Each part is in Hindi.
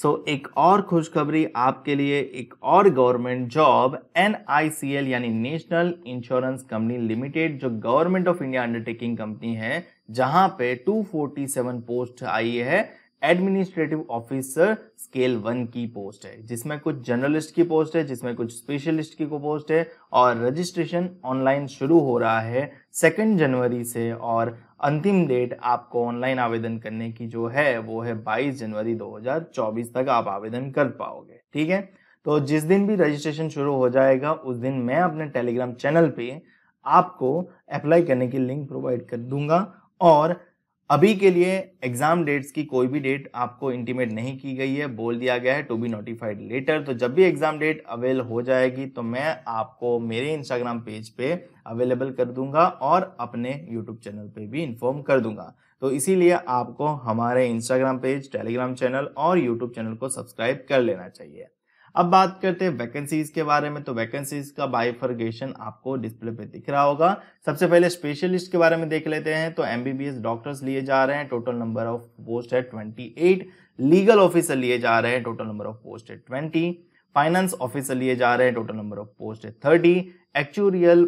सो so, एक और खुशखबरी आपके लिए एक और गवर्नमेंट जॉब एन यानी नेशनल इंश्योरेंस कंपनी लिमिटेड जो government of India undertaking company है जहां पे 247 पोस्ट आई है एडमिनिस्ट्रेटिव ऑफिसर स्केल वन की पोस्ट है जिसमें कुछ जर्नलिस्ट की पोस्ट है जिसमें कुछ स्पेशलिस्ट की पोस्ट है और रजिस्ट्रेशन ऑनलाइन शुरू हो रहा है सेकेंड जनवरी से और अंतिम डेट आपको ऑनलाइन आवेदन करने की जो है वो है 22 जनवरी 2024 तक आप आवेदन कर पाओगे ठीक है तो जिस दिन भी रजिस्ट्रेशन शुरू हो जाएगा उस दिन मैं अपने टेलीग्राम चैनल पे आपको अप्लाई करने की लिंक प्रोवाइड कर दूंगा और अभी के लिए एग्जाम डेट्स की कोई भी डेट आपको इंटीमेट नहीं की गई है बोल दिया गया है टू बी नोटिफाइड लेटर तो जब भी एग्जाम डेट अवेल हो जाएगी तो मैं आपको मेरे इंस्टाग्राम पेज पे अवेलेबल कर दूंगा और अपने यूट्यूब चैनल पे भी इन्फॉर्म कर दूंगा तो इसीलिए आपको हमारे इंस्टाग्राम पेज टेलीग्राम चैनल और यूट्यूब चैनल को सब्सक्राइब कर लेना चाहिए अब बात करते हैं वैकेंसीज के बारे में तो वैकेंसीज का बाइफर्गेशन आपको डिस्प्ले पे दिख रहा होगा सबसे पहले स्पेशलिस्ट के बारे में देख लेते हैं तो एमबीबीएस डॉक्टर्स लिए जा रहे हैं टोटल नंबर ऑफ पोस्ट है 28 लीगल ऑफिसर लिए जा रहे हैं टोटल नंबर ऑफ पोस्ट है ट्वेंटी फाइनेंस ऑफिसर लिए जा रहे हैं टोटल नंबर ऑफ पोस्ट है थर्टी एक्चुअल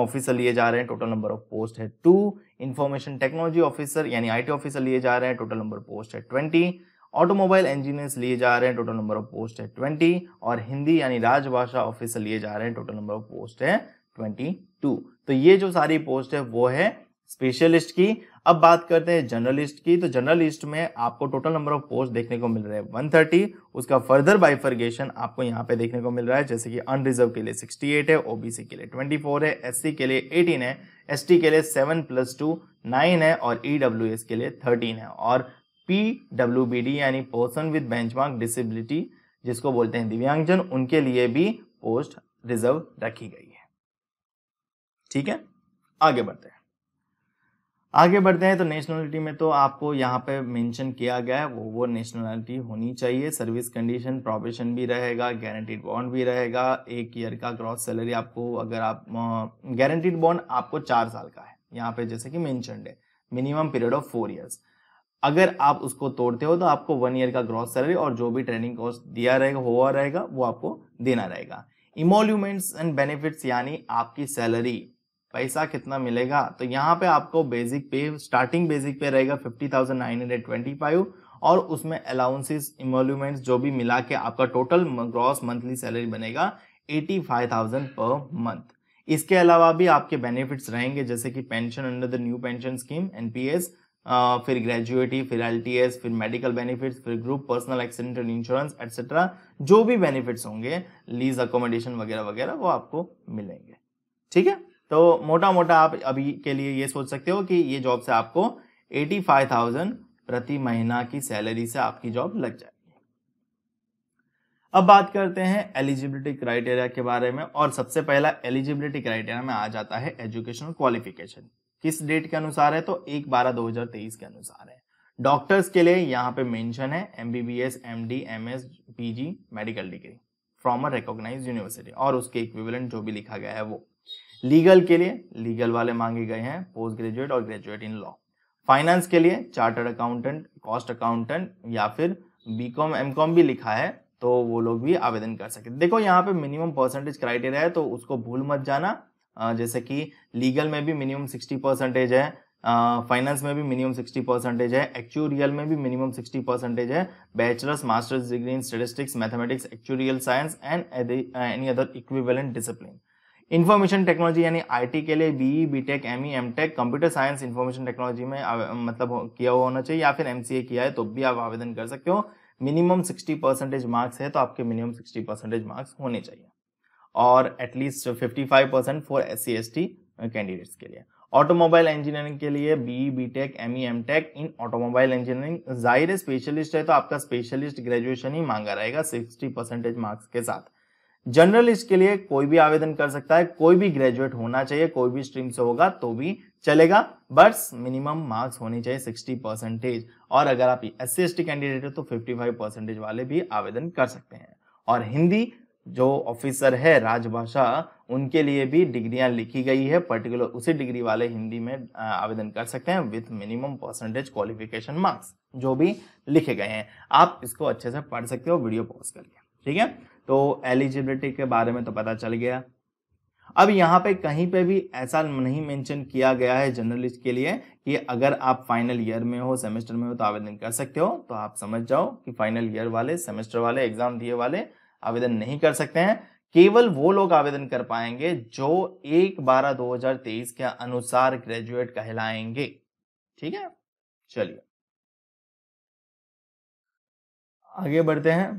ऑफिसर लिए जा रहे हैं टोटल नंबर ऑफ पोस्ट है टू इन्फॉर्मेशन टेक्नोलॉजी ऑफिसर यानी आईटी ऑफिसर लिए जा रहे हैं टोटल नंबर पोस्ट है ट्वेंटी ऑटोमोबाइल इंजीनियर्स लिए जा रहे हैं टोटल नंबर ऑफ पोस्ट है ट्वेंटी और हिंदी यानी राजभाषा ऑफिसर लिए जा रहे हैं टोटल नंबर ऑफ पोस्ट है ट्वेंटी टू तो ये जो सारी पोस्ट है वो है स्पेशलिस्ट की अब बात करते हैं जर्नलिस्ट की तो जर्नलिस्ट में आपको टोटल नंबर ऑफ पोस्ट देखने को मिल रहा है 130 उसका फर्दर बाइफर्गेशन आपको यहाँ पे देखने को मिल रहा है जैसे कि अनरिजर्व के लिए 68 है ओबीसी के लिए 24 है एससी के लिए 18 है एसटी के लिए 7 प्लस टू नाइन है और ई के लिए 13 है और पी डब्ल्यू बी डी यानी पर्सन विद बेंचमार्क डिसेबिलिटी जिसको बोलते हैं दिव्यांगजन उनके लिए भी पोस्ट रिजर्व रखी गई है ठीक है आगे बढ़ते हैं आगे बढ़ते हैं तो नेशनलिटी में तो आपको यहाँ पे मेंशन किया गया है वो वो नेशनलिटी होनी चाहिए सर्विस कंडीशन प्रोफेशन भी रहेगा गारंटीड बॉन्ड भी रहेगा एक ईयर का क्रॉस सैलरी आपको अगर आप गारंटीड बॉन्ड आपको चार साल का है यहाँ पे जैसे कि मेंशनड है minimum period of four years अगर आप उसको तोड़ते हो तो आपको वन ईयर का ग्रॉस सैलरी और जो भी ट्रेनिंग कोर्स दिया रहेगा हुआ रहेगा वो आपको देना रहेगा इमोल्यूमेंट्स एंड बेनिफिट्स यानी आपकी सैलरी पैसा कितना मिलेगा तो यहाँ पे आपको बेसिक पे स्टार्टिंग बेसिक पे रहेगा fifty thousand nine hundred twenty five और उसमें अलाउंसेस इमोल्यूमेंट्स जो भी मिला के आपका टोटल ग्रॉस मंथली सैलरी बनेगा eighty five thousand per month इसके अलावा भी आपके बेनिफिट्स रहेंगे जैसे कि pension under the new pension scheme NPS फिर ग्रेजुएटी फिर एल फिर मेडिकल बेनिफिट्स फिर group personal and insurance etcetera जो भी बेनिफिट्स होंगे लीज अकोमोडेशन वगैरह वगैरह वो आपको मिलेंगे ठीक है तो मोटा मोटा आप अभी के लिए ये सोच सकते हो कि ये जॉब से आपको 85,000 प्रति महीना की सैलरी से आपकी जॉब लग जाएगी अब बात करते हैं एलिजिबिलिटी क्राइटेरिया के बारे में और सबसे पहला एलिजिबिलिटी क्राइटेरिया में आ जाता है एजुकेशनल क्वालिफिकेशन किस डेट के अनुसार है तो एक बारह दो हजार तेईस के अनुसार है डॉक्टर्स के लिए यहाँ पे मेंशन है M B B S M D M S P G medical degree from a recognise university और उसके इक्विवेलेंट जो भी लिखा गया है वो लीगल के लिए लीगल वाले मांगे गए हैं पोस्ट ग्रेजुएट और ग्रेजुएट इन लॉ फाइनेंस के लिए चार्टर्ड अकाउंटेंट कॉस्ट अकाउंटेंट या फिर बी कॉम एम कॉम भी लिखा है तो वो लोग भी आवेदन कर सकते देखो यहाँ पे मिनिमम परसेंटेज क्राइटेरिया है तो उसको भूल मत जाना जैसे कि लीगल में भी मिनिमम सिक्सटी परसेंटेज है फाइनेंस uh, में भी मिनिमम सिक्सटी परसेंटेज है एक्चुअल में भी मिनिमम सिक्सटी परसेंटेज है bachelors masters degree in statistics mathematics actual science and any other equivalent discipline information technology यानी आईटी के लिए BE BTech ME MTech computer science information technology में मतलब किया हुआ होना चाहिए या फिर एमसीए किया है तो भी आप आवेदन कर सकते हो मिनिमम सिक्सटी परसेंटेज मार्क्स है तो आपके मिनिमम सिक्सटी परसेंटेज मार्क्स होने चाहिए और at least 55 percent for S C S T candidates के लिए ऑटोमोबाइल इंजीनियरिंग के लिए B B tech M E M tech in automobile engineering जाहिर स्पेशलिस्ट है तो आपका स्पेशलिस्ट ग्रेजुएशन ही मांगा रहेगा 60 परसेंटेज मार्क्स के साथ जर्नलिस्ट के लिए कोई भी आवेदन कर सकता है कोई भी ग्रेजुएट होना चाहिए कोई भी स्ट्रीम से होगा तो भी चलेगा बट मिनिमम मार्क्स होनी चाहिए 60 परसेंटेज और अगर आप एस सी कैंडिडेट है तो 55 परसेंटेज वाले भी आवेदन कर सकते हैं और हिंदी जो ऑफिसर है राजभाषा उनके लिए भी डिग्रियां लिखी गई है पर्टिकुलर उसी डिग्री वाले हिंदी में आवेदन कर सकते हैं with minimum percentage qualification marks जो भी लिखे गए हैं आप इसको अच्छे से पढ़ सकते हो वीडियो पॉज करके ठीक है तो एलिजिबिलिटी के बारे में तो पता चल गया अब यहाँ पे कहीं पे भी ऐसा नहीं मेंशन किया गया है जर्नलिस्ट के लिए कि अगर आप फाइनल ईयर में हो सेमेस्टर में हो तो आवेदन कर सकते हो तो आप समझ जाओ कि फाइनल ईयर वाले सेमेस्टर वाले एग्जाम दिए वाले आवेदन नहीं कर सकते हैं केवल वो लोग आवेदन कर पाएंगे जो एक बारह दो हजार तेईस के अनुसार ग्रेजुएट कहलाएंगे ठीक है चलिए आगे बढ़ते हैं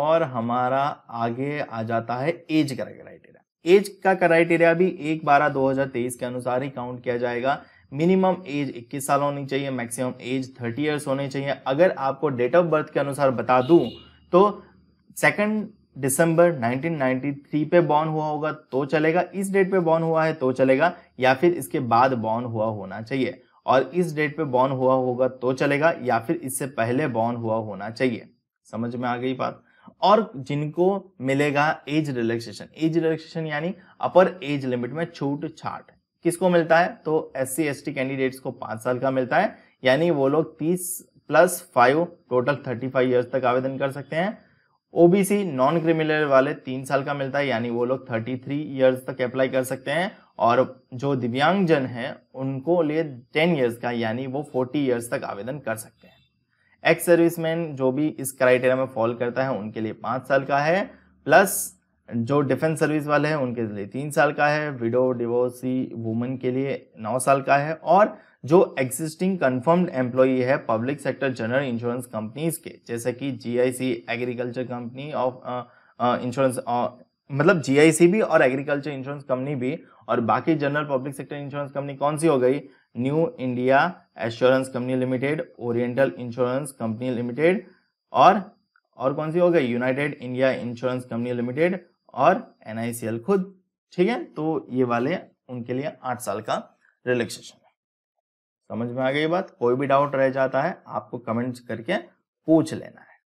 और हमारा आगे आ जाता है एज का क्राइटेरिया एज का क्राइटेरिया भी एक बारह दो हजार तेईस के अनुसार ही काउंट किया जाएगा मिनिमम एज 21 साल होनी चाहिए मैक्सिमम एज 30 इयर्स होनी चाहिए अगर आपको डेट ऑफ बर्थ के अनुसार बता दूं तो सेकेंड दिसंबर 1993 पे बॉर्न हुआ होगा तो चलेगा इस डेट पे बॉर्न हुआ है तो चलेगा या फिर इसके बाद बॉर्न हुआ होना चाहिए और इस डेट पे बॉर्न हुआ होगा तो चलेगा या फिर इससे पहले बॉर्न हुआ होना चाहिए समझ में आ गई बात और जिनको मिलेगा एज रिलैक्सेशन एज रिलैक्सेशन यानी अपर एज लिमिट में छूट छाट किसको मिलता है तो एस सी कैंडिडेट्स को पांच साल का मिलता है यानी वो लोग तीस plus five total thirty five years तक आवेदन कर सकते हैं ओबीसी नॉन क्रिमिनल वाले तीन साल का मिलता है यानी वो लोग थर्टी थ्री ईयर्स तक अप्लाई कर सकते हैं और जो दिव्यांगजन है उनको लिए टेन ईयर्स का यानी वो फोर्टी ईयर्स तक आवेदन कर सकते हैं एक्स सर्विसमैन जो भी इस क्राइटेरिया में फॉल करता है उनके लिए पाँच साल का है प्लस जो डिफेंस सर्विस वाले हैं उनके लिए तीन साल का है विडो डिवोर्सी वुमेन के लिए नौ साल का है और जो एग्जिस्टिंग कंफर्म्ड एम्प्लॉई है public sector general insurance companies के जैसे कि GIC agriculture company of insurance मतलब जीआईसी भी और एग्रीकल्चर इंश्योरेंस कंपनी भी और बाकी general public sector insurance company कौन सी हो गई New India Assurance Company Limited Oriental Insurance company Limited और और कौन सी हो गई United India Insurance company Limited और एनआईसीएल खुद ठीक है तो ये वाले उनके लिए आठ साल का रिलैक्सेशन समझ में आ गई बात कोई भी डाउट रह जाता है आपको कमेंट्स करके पूछ लेना है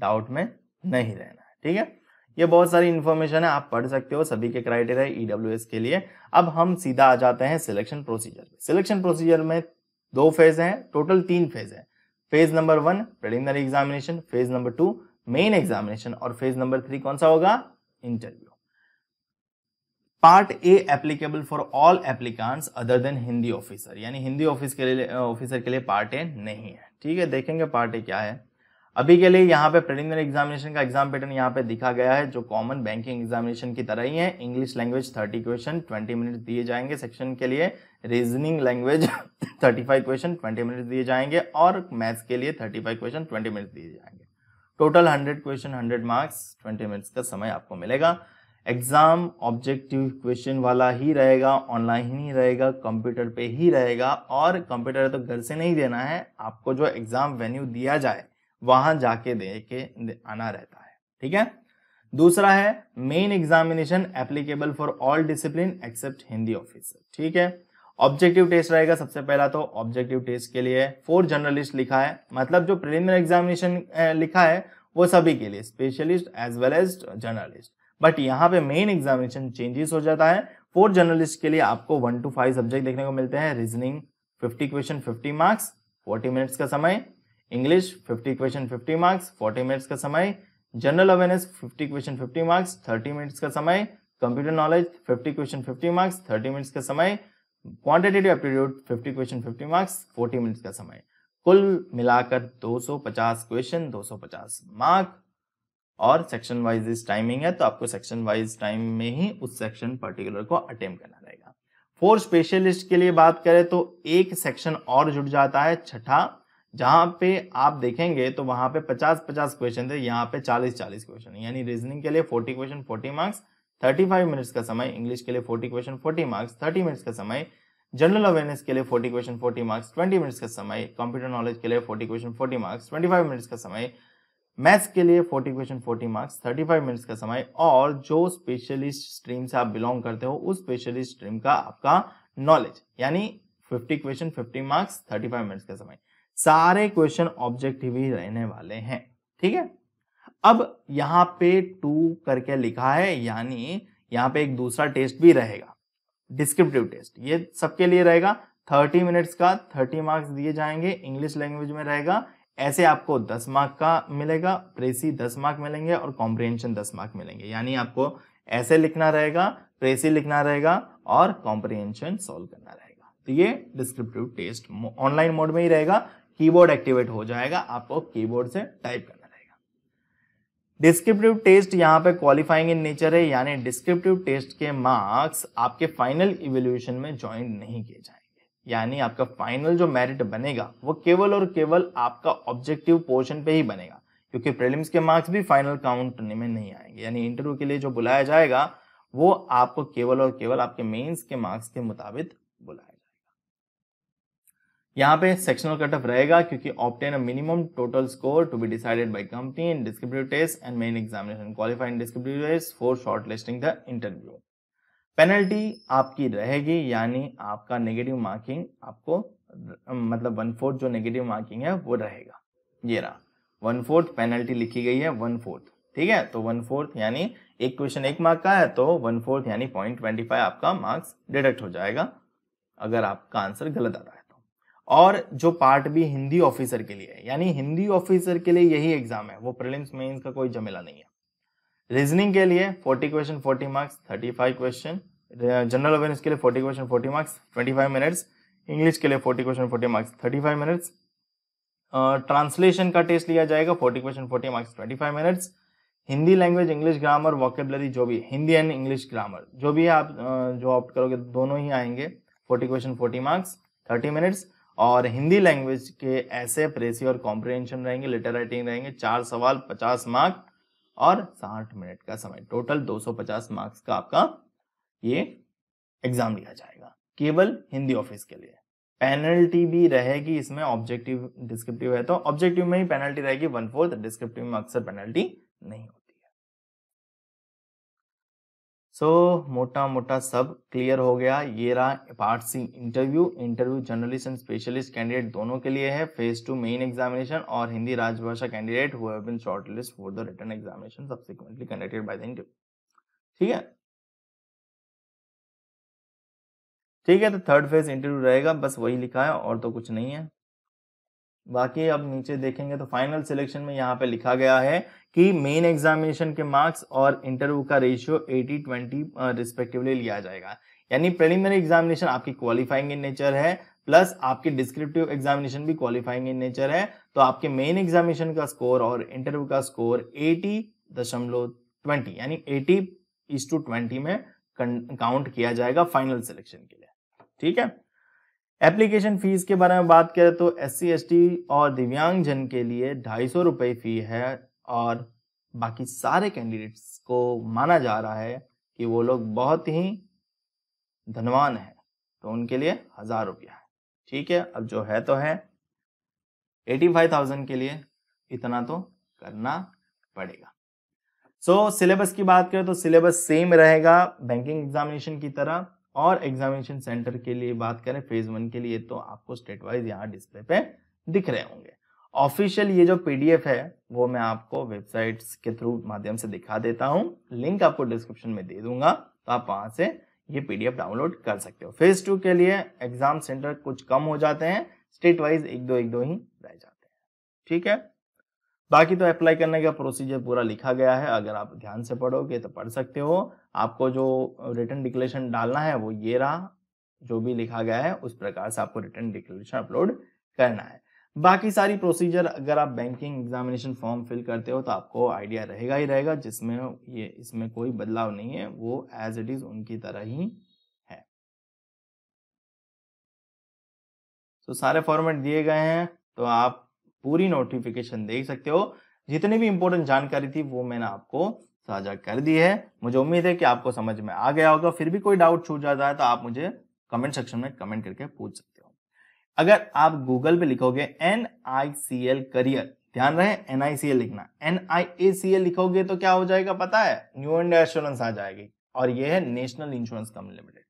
डाउट में नहीं रहना है ठीक है ये बहुत सारी इन्फॉर्मेशन है आप पढ़ सकते हो सभी के क्राइटेरिया ईडब्ल्यू e के लिए अब हम सीधा आ जाते हैं सिलेक्शन प्रोसीजर में सिलेक्शन प्रोसीजर में दो फेज हैं टोटल तीन फेज है phase number one preliminary examination phase number two main examination और फेज नंबर थ्री कौन सा होगा interview part A applicable for all applicants other than Hindi officer यानी हिंदी ऑफिस के लिए ऑफिसर के लिए पार्ट ए नहीं है ठीक है देखेंगे पार्ट ए क्या है अभी के लिए यहाँ पे प्रिलिमिनरी एग्जामिनेशन का एग्जाम पैटर्न यहाँ पे दिखा गया है जो कॉमन बैंकिंग एग्जामिनेशन की तरह ही है English language thirty question twenty minute दिए जाएंगे सेक्शन के लिए reasoning language thirty five question twenty minute दिए जाएंगे और मैथ्स के लिए thirty five question twenty minute दिए जाएंगे total hundred question hundred marks twenty minutes का समय आपको मिलेगा एग्ज़ाम ऑब्जेक्टिव क्वेश्चन वाला ही रहेगा ऑनलाइन ही रहेगा कंप्यूटर पे ही रहेगा और कंप्यूटर तो घर से नहीं देना है आपको जो एग्ज़ाम वेन्यू दिया जाए वहाँ जाके दे के आना रहता है ठीक है दूसरा है main examination applicable for all discipline except Hindi officer ठीक है ऑब्जेक्टिव टेस्ट रहेगा सबसे पहला तो ऑब्जेक्टिव टेस्ट के लिए फोर जर्नलिस्ट लिखा है मतलब जो प्रिलिमिनरी एग्जामिनेशन लिखा है वो सभी के लिए specialist as well as journalist but यहाँ पे मेन एग्जामिनेशन चेंजेस हो जाता है फोर जर्नलिस्ट के लिए आपको वन टू फाइव सब्जेक्ट देखने को मिलते हैं reasoning fifty question fifty marks forty minutes का समय English fifty question fifty marks forty minutes का समय general awareness fifty question fifty marks thirty minutes का समय computer knowledge fifty question fifty marks thirty minutes का समय quantitative aptitude fifty question fifty marks forty minutes का समय कुल मिलाकर 250 क्वेश्चन 250 मार्क और सेक्शन वाइज इस टाइमिंग है तो आपको सेक्शन वाइज टाइम में ही उस सेक्शन पर्टिकुलर को अटेम्प करना रहेगा फोर स्पेशलिस्ट के लिए बात करें तो एक सेक्शन और जुड़ जाता है छठा जहां पे आप देखेंगे तो वहां पे 50-50 क्वेश्चन थे यहाँ पे 40-40 क्वेश्चन यानी रीजनिंग के लिए 40 क्वेश्चन 40 मार्क्स 35 मिनट्स का समय इंग्लिश के लिए 40 क्वेश्चन 40 मार्क्स 30 मिनट्स का समय जनरल अवेयरनेस के लिए 40 क्वेश्चन 40 मार्क्स 20 मिनट्स का समय कंप्यूटर नॉलेज के लिए 40 क्वेश्चन 40 मार्क्स 25 मिनट्स का समय मैथ्स के लिए 40 क्वेश्चन 40 मार्क्स 35 मिनट्स का समय और जो स्पेशलिस्ट स्ट्रीम से आप बिलोंग करते हो उस स्पेशलिस्ट स्ट्रीम का आपका नॉलेज यानी 50 क्वेश्चन 50 मार्क्स 35 मिनट्स का समय सारे क्वेश्चन ऑब्जेक्टिव ही रहने वाले हैं ठीक है अब यहाँ पे टू करके लिखा है यानी यहाँ पे एक दूसरा टेस्ट भी रहेगा डिस्क्रिप्टिव टेस्ट ये सबके लिए रहेगा थर्टी मिनट्स का थर्टी मार्क्स दिए जाएंगे इंग्लिश लैंग्वेज में रहेगा ऐसे आपको दस मार्क का मिलेगा प्रेसी दस मार्क मिलेंगे और कॉम्प्रिहेंशन दस मार्क मिलेंगे यानी आपको ऐसे लिखना रहेगा प्रेसी लिखना रहेगा और कॉम्प्रिहेंशन सॉल्व करना रहेगा तो ये डिस्क्रिप्टिव टेस्ट ऑनलाइन मोड में ही रहेगा कीबोर्ड एक्टिवेट हो जाएगा आपको कीबोर्ड से टाइप करना रहेगा डिस्क्रिप्टिव टेस्ट यहाँ पे क्वालिफाइंग इन नेचर है यानी डिस्क्रिप्टिव टेस्ट के मार्क्स आपके फाइनल इवेल्यूशन में ज्वाइन नहीं किए जाएंगे यानी आपका फाइनल जो मेरिट बनेगा वो केवल और केवल आपका ऑब्जेक्टिव पोर्शन पे ही बनेगा क्योंकि प्रीलिम्स के मार्क्स भी फाइनल काउंट में नहीं आएंगे यानी इंटरव्यू के लिए जो बुलाया जाएगा वो आपको केवल और केवल आपके मेंस के मार्क्स के मुताबिक बुलाया जाएगा यहाँ पे सेक्शनल कट ऑफ रहेगा क्योंकि obtain minimum total score to be decided by company in descriptive test and main examination qualified descriptive test for shortlisting the interview penalty आपकी रहेगी यानी आपका नेगेटिव मार्किंग आपको मतलब वन फोर्थ जो नेगेटिव मार्किंग है वो रहेगा ये रहा वन फोर्थ पेनल्टी लिखी गई है वन फोर्थ ठीक है तो वन फोर्थ यानी एक क्वेश्चन एक मार्क का है तो वन फोर्थ यानी पॉइंट ट्वेंटी फाइव आपका मार्क्स डिडक्ट हो जाएगा अगर आपका आंसर गलत आ रहा है तो और जो पार्ट भी हिंदी ऑफिसर के लिए यानी हिंदी ऑफिसर के लिए यही एग्जाम है वो प्रिलिम्स में का कोई झमेला नहीं है रीजनिंग के लिए 40 question 40 marks 35 question general awareness के लिए 40 क्वेश्चन 40 मार्क्स 25 मिनट्स इंग्लिश के लिए 40 क्वेश्चन 40 मार्क्स 35 मिनट्स ट्रांसलेशन का टेस्ट लिया जाएगा 40 question 40 marks 25 minutes Hindi language English grammar vocabulary जो भी हिंदी एंड इंग्लिश ग्रामर जो भी आप जो ऑप्ट करोगे दोनों ही आएंगे forty question forty marks thirty minutes और हिंदी लैंग्वेज के ऐसे प्रेसी और कॉम्प्रिहेंशन रहेंगे लिटर राइटिंग रहेंगे चार सवाल पचास मार्क्स और साठ मिनट का समय टोटल 250 मार्क्स का आपका ये एग्जाम लिया जाएगा केवल हिंदी ऑफिस के लिए पेनल्टी भी रहेगी इसमें ऑब्जेक्टिव डिस्क्रिप्टिव है तो ऑब्जेक्टिव में ही पेनल्टी रहेगी वन फोर्थ डिस्क्रिप्टिव में अक्सर पेनल्टी नहीं होती सो so, मोटा मोटा सब क्लियर हो गया ये रहा part C interview interview journalist and specialist candidate दोनों के लिए है फेज टू मेन एग्जामिनेशन और Hindi Rajbhasha candidate who have been shortlist for the written examination subsequently conducted by the interview ठीक है ठीक है तो थर्ड फेज इंटरव्यू रहेगा बस वही लिखा है और तो कुछ नहीं है बाकी अब नीचे देखेंगे तो फाइनल सिलेक्शन में यहाँ पे लिखा गया है कि मेन एग्जामिनेशन के मार्क्स और इंटरव्यू का रेशियो 80 20 रिस्पेक्टिवली लिया जाएगा यानी प्रिलिमिनरी एग्जामिनेशन आपकी क्वालिफाइंग इन नेचर है प्लस आपके डिस्क्रिप्टिव एग्जामिनेशन भी क्वालिफाइंग इन नेचर है तो आपके मेन एग्जामिनेशन का स्कोर और इंटरव्यू का स्कोर एटी दशमलव ट्वेंटी यानी एटी इज टू ट्वेंटी में काउंट किया जाएगा फाइनल सिलेक्शन के लिए ठीक है एप्लीकेशन फीस के बारे में बात करें तो एस सी और दिव्यांग जन के लिए ढाई सौ रुपये फी है और बाकी सारे कैंडिडेट्स को माना जा रहा है कि वो लोग बहुत ही धनवान है तो उनके लिए हजार रुपया है ठीक है अब जो है तो है एटी फाइव थाउजेंड के लिए इतना तो करना पड़ेगा सो so, सिलेबस की बात करें तो सिलेबस सेम रहेगा बैंकिंग एग्जामिनेशन की तरह और एग्जामिनेशन सेंटर के लिए बात करें फेज वन के लिए तो आपको स्टेट वाइज यहाँ डिस्प्ले पे दिख रहे होंगे ऑफिशियल ये जो पीडीएफ है वो मैं आपको वेबसाइट्स के थ्रू माध्यम से दिखा देता हूँ लिंक आपको डिस्क्रिप्शन में दे दूंगा तो आप वहां से ये पीडीएफ डाउनलोड कर सकते हो फेज टू के लिए एग्जाम सेंटर कुछ कम हो जाते हैं स्टेट वाइज एक दो एक दो ही रह जाते हैं ठीक है बाकी तो अप्लाई करने का प्रोसीजर पूरा लिखा गया है अगर आप ध्यान से पढ़ोगे तो पढ़ सकते हो आपको जो रिटर्न डिक्लेरेशन डालना है वो ये रहा जो भी लिखा गया है उस प्रकार से आपको रिटर्न डिक्लेरेशन अपलोड करना है बाकी सारी प्रोसीजर अगर आप बैंकिंग एग्जामिनेशन फॉर्म फिल करते हो तो आपको आइडिया रहेगा ही रहेगा जिसमें ये इसमें कोई बदलाव नहीं है वो एज इट इज उनकी तरह ही है तो सारे फॉर्मेट दिए गए हैं तो आप पूरी नोटिफिकेशन देख सकते हो जितनी भी इंपॉर्टेंट जानकारी थी वो मैंने आपको साझा कर दी है मुझे उम्मीद है कि आपको समझ में आ गया होगा फिर भी कोई डाउट छूट जाता है तो आप मुझे कमेंट सेक्शन में कमेंट करके पूछ सकते हो अगर आप गूगल पे लिखोगे N I C L career ध्यान रहे एन आई सी एल लिखना N I A C L लिखोगे तो क्या हो जाएगा पता है न्यू इंडिया इंश्योरेंस आ जाएगी और यह है National insurance company Limited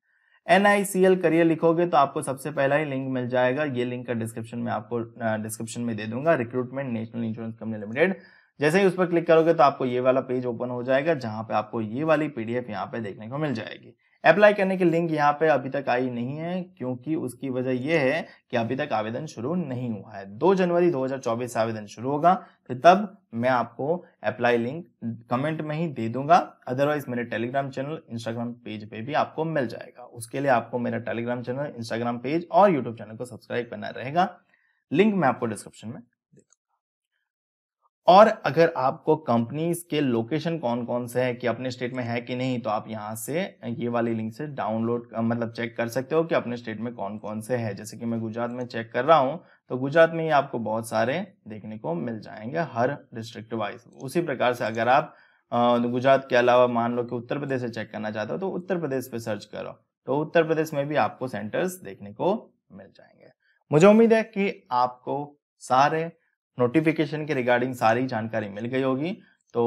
N I C L career लिखोगे तो आपको सबसे पहला ही लिंक मिल जाएगा ये लिंक का डिस्क्रिप्शन में आपको डिस्क्रिप्शन में दे दूंगा recruitment National insurance company Limited जैसे ही उस पर क्लिक करोगे तो आपको ये वाला पेज ओपन हो जाएगा जहां पे आपको ये वाली पीडीएफ यहाँ पे देखने को मिल जाएगी अप्लाई करने की लिंक यहाँ पे अभी तक आई नहीं है क्योंकि उसकी वजह यह है कि अभी तक आवेदन शुरू नहीं हुआ है दो जनवरी 2024 से आवेदन शुरू होगा फिर तब मैं आपको अप्लाई लिंक कमेंट में ही दे दूंगा अदरवाइज मेरे टेलीग्राम चैनल इंस्टाग्राम पेज पे भी आपको मिल जाएगा उसके लिए आपको मेरा टेलीग्राम चैनल इंस्टाग्राम पेज और यूट्यूब चैनल को सब्सक्राइब करना रहेगा लिंक मैं आपको डिस्क्रिप्शन में और अगर आपको कंपनीज के लोकेशन कौन कौन से हैं कि अपने स्टेट में है कि नहीं तो आप यहाँ से ये वाली लिंक से डाउनलोड मतलब चेक कर सकते हो कि अपने स्टेट में कौन कौन से है जैसे कि मैं गुजरात में चेक कर रहा हूँ तो गुजरात में ही आपको बहुत सारे देखने को मिल जाएंगे हर डिस्ट्रिक्ट वाइज उसी प्रकार से अगर आप गुजरात के अलावा मान लो कि उत्तर प्रदेश से चेक करना चाहते हो तो उत्तर प्रदेश पे सर्च करो तो उत्तर प्रदेश में भी आपको सेंटर्स देखने को मिल जाएंगे मुझे उम्मीद है कि आपको सारे नोटिफिकेशन के रिगार्डिंग सारी जानकारी मिल गई होगी तो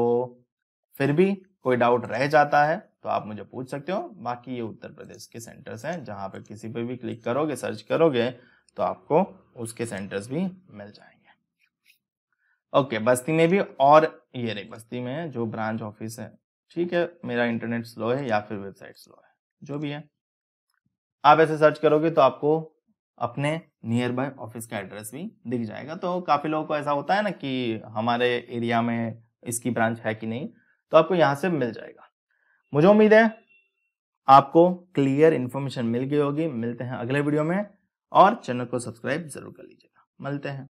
फिर भी कोई डाउट रह जाता है तो आप मुझे पूछ सकते हो बाकी ये उत्तर प्रदेश के सेंटर्स हैं जहाँ पर किसी पर भी क्लिक करोगे सर्च करोगे तो आपको उसके सेंटर्स भी मिल जाएंगे ओके okay, बस्ती में भी और ये रही बस्ती में जो ब्रांच ऑफिस है ठीक है मेरा इंटरनेट स्लो है या फिर वेबसाइट स्लो है जो भी है आप ऐसे सर्च करोगे तो आपको अपने नियर बाय ऑफिस का एड्रेस भी दिख जाएगा तो काफ़ी लोगों को ऐसा होता है ना कि हमारे एरिया में इसकी ब्रांच है कि नहीं तो आपको यहाँ से मिल जाएगा मुझे उम्मीद है आपको क्लियर इन्फॉर्मेशन मिल गई होगी मिलते हैं अगले वीडियो में और चैनल को सब्सक्राइब जरूर कर लीजिएगा मिलते हैं